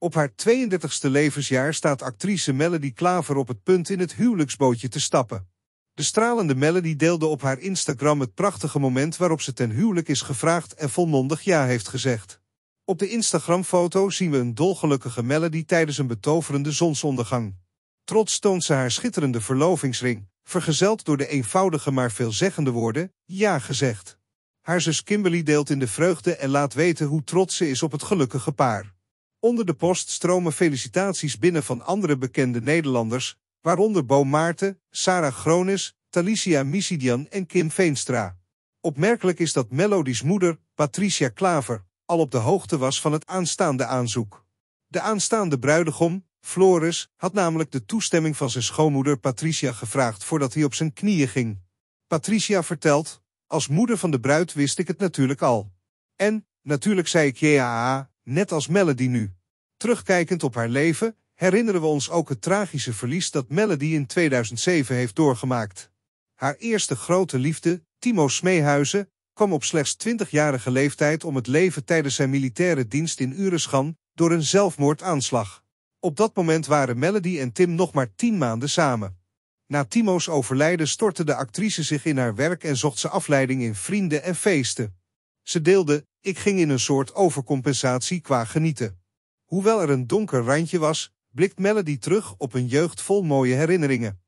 Op haar 32e levensjaar staat actrice Melody Klaver op het punt in het huwelijksbootje te stappen. De stralende Melody deelde op haar Instagram het prachtige moment waarop ze ten huwelijk is gevraagd en volmondig ja heeft gezegd. Op de Instagram-foto zien we een dolgelukkige Melody tijdens een betoverende zonsondergang. Trots toont ze haar schitterende verlovingsring, vergezeld door de eenvoudige maar veelzeggende woorden, ja gezegd. Haar zus Kimberly deelt in de vreugde en laat weten hoe trots ze is op het gelukkige paar. Onder de post stromen felicitaties binnen van andere bekende Nederlanders, waaronder Bo Maarten, Sarah Gronis, Talicia Missidian en Kim Veenstra. Opmerkelijk is dat Melody's moeder, Patricia Klaver, al op de hoogte was van het aanstaande aanzoek. De aanstaande bruidegom, Floris, had namelijk de toestemming van zijn schoonmoeder Patricia gevraagd voordat hij op zijn knieën ging. Patricia vertelt, als moeder van de bruid wist ik het natuurlijk al. En, natuurlijk zei ik ja, net als Melody nu. Terugkijkend op haar leven, herinneren we ons ook het tragische verlies dat Melody in 2007 heeft doorgemaakt. Haar eerste grote liefde, Timo Smeehuizen, kwam op slechts 20-jarige leeftijd om het leven tijdens zijn militaire dienst in Ureschan door een zelfmoordaanslag. Op dat moment waren Melody en Tim nog maar 10 maanden samen. Na Timo's overlijden stortte de actrice zich in haar werk en zocht ze afleiding in vrienden en feesten. Ze deelde, ik ging in een soort overcompensatie qua genieten. Hoewel er een donker randje was, blikt Melody terug op een jeugd vol mooie herinneringen.